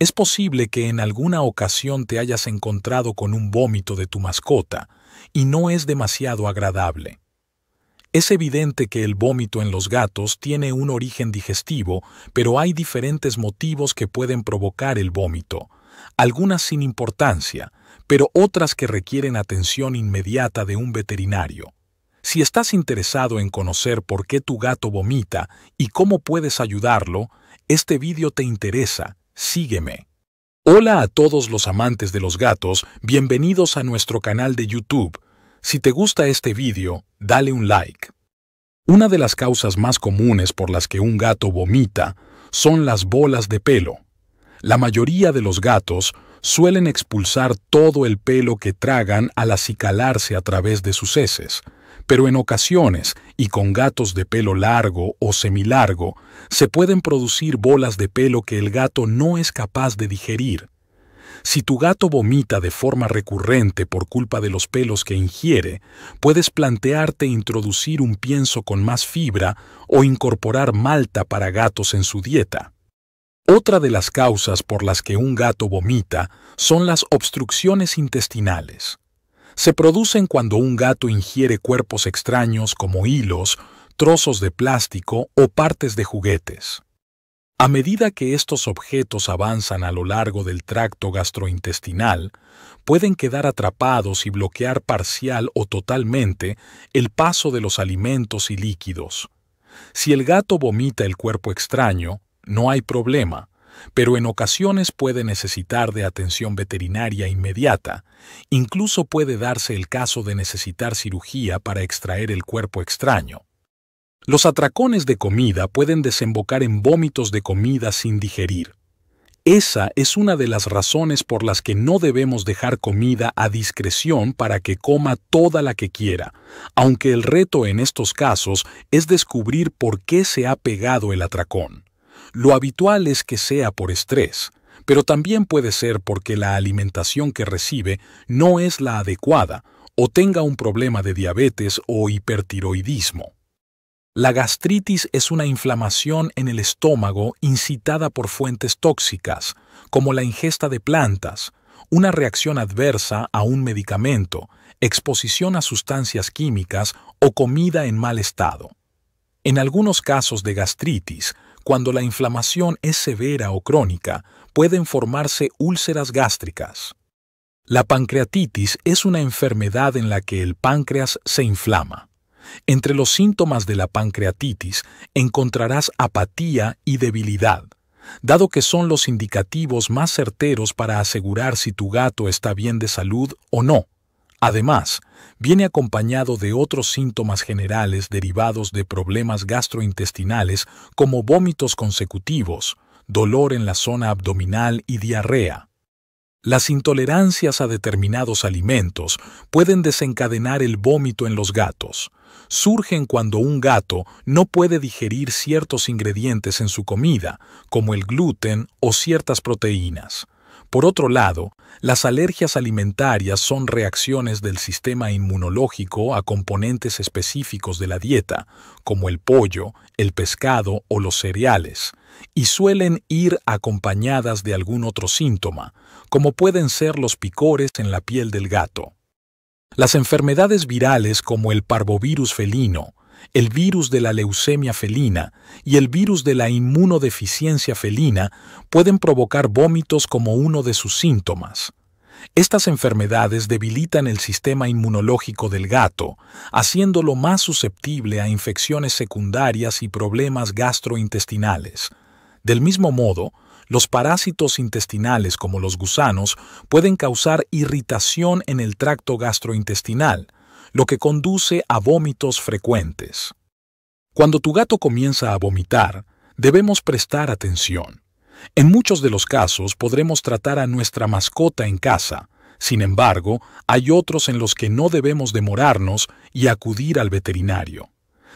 Es posible que en alguna ocasión te hayas encontrado con un vómito de tu mascota y no es demasiado agradable. Es evidente que el vómito en los gatos tiene un origen digestivo, pero hay diferentes motivos que pueden provocar el vómito, algunas sin importancia, pero otras que requieren atención inmediata de un veterinario. Si estás interesado en conocer por qué tu gato vomita y cómo puedes ayudarlo, este vídeo te interesa Sígueme. Hola a todos los amantes de los gatos, bienvenidos a nuestro canal de YouTube. Si te gusta este vídeo, dale un like. Una de las causas más comunes por las que un gato vomita son las bolas de pelo. La mayoría de los gatos suelen expulsar todo el pelo que tragan al acicalarse a través de sus heces, pero en ocasiones, y con gatos de pelo largo o semilargo, se pueden producir bolas de pelo que el gato no es capaz de digerir. Si tu gato vomita de forma recurrente por culpa de los pelos que ingiere, puedes plantearte introducir un pienso con más fibra o incorporar malta para gatos en su dieta. Otra de las causas por las que un gato vomita son las obstrucciones intestinales se producen cuando un gato ingiere cuerpos extraños como hilos, trozos de plástico o partes de juguetes. A medida que estos objetos avanzan a lo largo del tracto gastrointestinal, pueden quedar atrapados y bloquear parcial o totalmente el paso de los alimentos y líquidos. Si el gato vomita el cuerpo extraño, no hay problema, pero en ocasiones puede necesitar de atención veterinaria inmediata. Incluso puede darse el caso de necesitar cirugía para extraer el cuerpo extraño. Los atracones de comida pueden desembocar en vómitos de comida sin digerir. Esa es una de las razones por las que no debemos dejar comida a discreción para que coma toda la que quiera, aunque el reto en estos casos es descubrir por qué se ha pegado el atracón. Lo habitual es que sea por estrés, pero también puede ser porque la alimentación que recibe no es la adecuada o tenga un problema de diabetes o hipertiroidismo. La gastritis es una inflamación en el estómago incitada por fuentes tóxicas, como la ingesta de plantas, una reacción adversa a un medicamento, exposición a sustancias químicas o comida en mal estado. En algunos casos de gastritis, cuando la inflamación es severa o crónica, pueden formarse úlceras gástricas. La pancreatitis es una enfermedad en la que el páncreas se inflama. Entre los síntomas de la pancreatitis encontrarás apatía y debilidad, dado que son los indicativos más certeros para asegurar si tu gato está bien de salud o no. Además, viene acompañado de otros síntomas generales derivados de problemas gastrointestinales como vómitos consecutivos, dolor en la zona abdominal y diarrea. Las intolerancias a determinados alimentos pueden desencadenar el vómito en los gatos. Surgen cuando un gato no puede digerir ciertos ingredientes en su comida, como el gluten o ciertas proteínas. Por otro lado, las alergias alimentarias son reacciones del sistema inmunológico a componentes específicos de la dieta, como el pollo, el pescado o los cereales, y suelen ir acompañadas de algún otro síntoma, como pueden ser los picores en la piel del gato. Las enfermedades virales como el parvovirus felino, el virus de la leucemia felina y el virus de la inmunodeficiencia felina pueden provocar vómitos como uno de sus síntomas. Estas enfermedades debilitan el sistema inmunológico del gato, haciéndolo más susceptible a infecciones secundarias y problemas gastrointestinales. Del mismo modo, los parásitos intestinales como los gusanos pueden causar irritación en el tracto gastrointestinal, lo que conduce a vómitos frecuentes. Cuando tu gato comienza a vomitar, debemos prestar atención. En muchos de los casos podremos tratar a nuestra mascota en casa, sin embargo, hay otros en los que no debemos demorarnos y acudir al veterinario.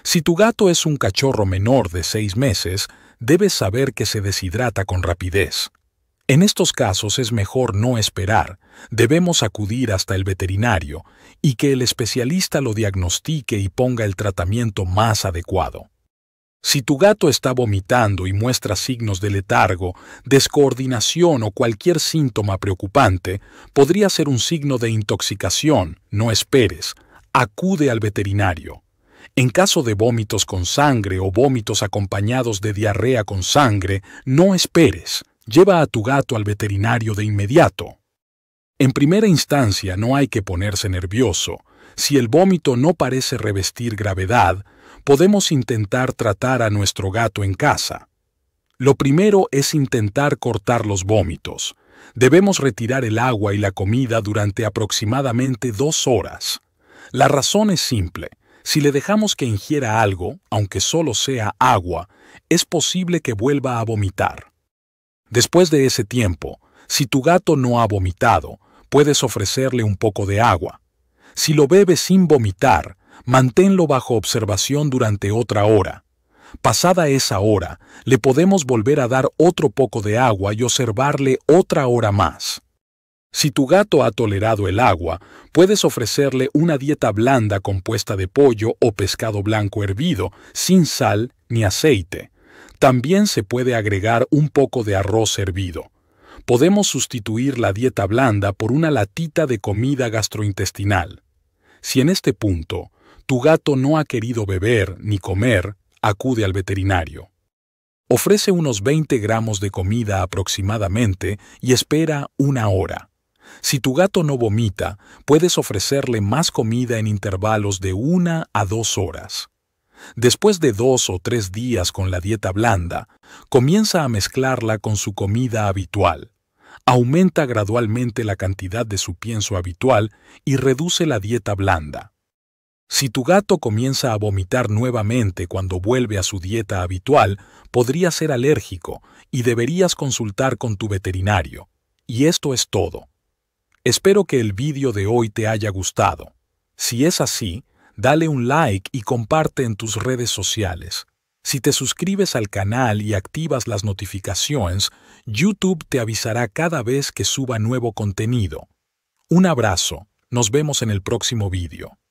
Si tu gato es un cachorro menor de seis meses, debes saber que se deshidrata con rapidez. En estos casos es mejor no esperar, debemos acudir hasta el veterinario y que el especialista lo diagnostique y ponga el tratamiento más adecuado. Si tu gato está vomitando y muestra signos de letargo, descoordinación o cualquier síntoma preocupante, podría ser un signo de intoxicación, no esperes, acude al veterinario. En caso de vómitos con sangre o vómitos acompañados de diarrea con sangre, no esperes Lleva a tu gato al veterinario de inmediato. En primera instancia no hay que ponerse nervioso. Si el vómito no parece revestir gravedad, podemos intentar tratar a nuestro gato en casa. Lo primero es intentar cortar los vómitos. Debemos retirar el agua y la comida durante aproximadamente dos horas. La razón es simple. Si le dejamos que ingiera algo, aunque solo sea agua, es posible que vuelva a vomitar. Después de ese tiempo, si tu gato no ha vomitado, puedes ofrecerle un poco de agua. Si lo bebe sin vomitar, manténlo bajo observación durante otra hora. Pasada esa hora, le podemos volver a dar otro poco de agua y observarle otra hora más. Si tu gato ha tolerado el agua, puedes ofrecerle una dieta blanda compuesta de pollo o pescado blanco hervido, sin sal ni aceite. También se puede agregar un poco de arroz hervido. Podemos sustituir la dieta blanda por una latita de comida gastrointestinal. Si en este punto tu gato no ha querido beber ni comer, acude al veterinario. Ofrece unos 20 gramos de comida aproximadamente y espera una hora. Si tu gato no vomita, puedes ofrecerle más comida en intervalos de una a dos horas. Después de dos o tres días con la dieta blanda, comienza a mezclarla con su comida habitual. Aumenta gradualmente la cantidad de su pienso habitual y reduce la dieta blanda. Si tu gato comienza a vomitar nuevamente cuando vuelve a su dieta habitual, podría ser alérgico y deberías consultar con tu veterinario. Y esto es todo. Espero que el vídeo de hoy te haya gustado. Si es así, dale un like y comparte en tus redes sociales. Si te suscribes al canal y activas las notificaciones, YouTube te avisará cada vez que suba nuevo contenido. Un abrazo, nos vemos en el próximo vídeo.